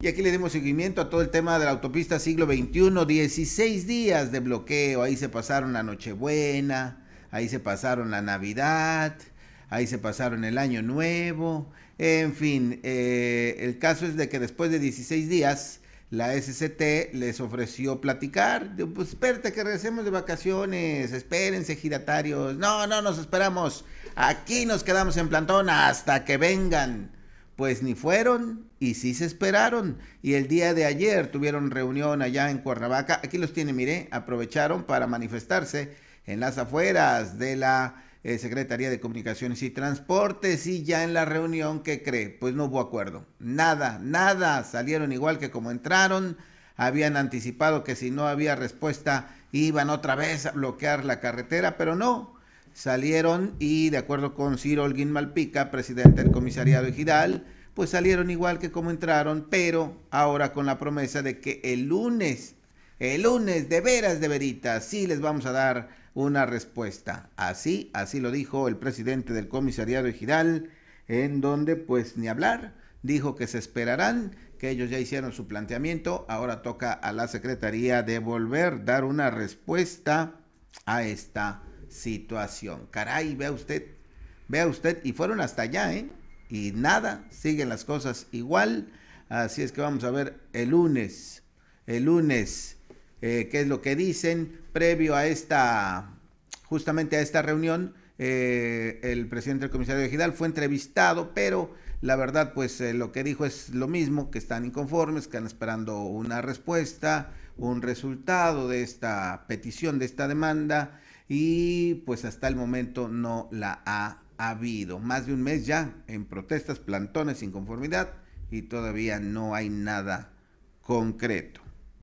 Y aquí le dimos seguimiento a todo el tema de la autopista siglo XXI, 16 días de bloqueo, ahí se pasaron la Nochebuena, ahí se pasaron la Navidad, ahí se pasaron el Año Nuevo, en fin, eh, el caso es de que después de 16 días la SCT les ofreció platicar, pues espérate que regresemos de vacaciones, espérense giratarios, no, no nos esperamos, aquí nos quedamos en plantón hasta que vengan pues ni fueron y sí se esperaron. Y el día de ayer tuvieron reunión allá en Cuernavaca. Aquí los tiene, mire, aprovecharon para manifestarse en las afueras de la eh, Secretaría de Comunicaciones y Transportes y ya en la reunión, ¿qué cree? Pues no hubo acuerdo. Nada, nada. Salieron igual que como entraron. Habían anticipado que si no había respuesta iban otra vez a bloquear la carretera, pero no, salieron y de acuerdo con Ciro Olguín Malpica, presidente del comisariado Ejidal, pues salieron igual que como entraron, pero ahora con la promesa de que el lunes, el lunes de veras de veritas, sí les vamos a dar una respuesta. Así, así lo dijo el presidente del comisariado de Giral, en donde pues ni hablar, dijo que se esperarán, que ellos ya hicieron su planteamiento, ahora toca a la Secretaría de volver, dar una respuesta a esta situación. Caray, vea usted, vea usted, y fueron hasta allá, ¿eh? y nada, siguen las cosas igual. Así es que vamos a ver el lunes, el lunes, eh, qué es lo que dicen previo a esta, justamente a esta reunión. Eh, el presidente del comisario de Gidal fue entrevistado, pero la verdad, pues eh, lo que dijo es lo mismo, que están inconformes, que están esperando una respuesta, un resultado de esta petición, de esta demanda, y pues hasta el momento no la ha ha habido más de un mes ya en protestas, plantones, inconformidad y todavía no hay nada concreto.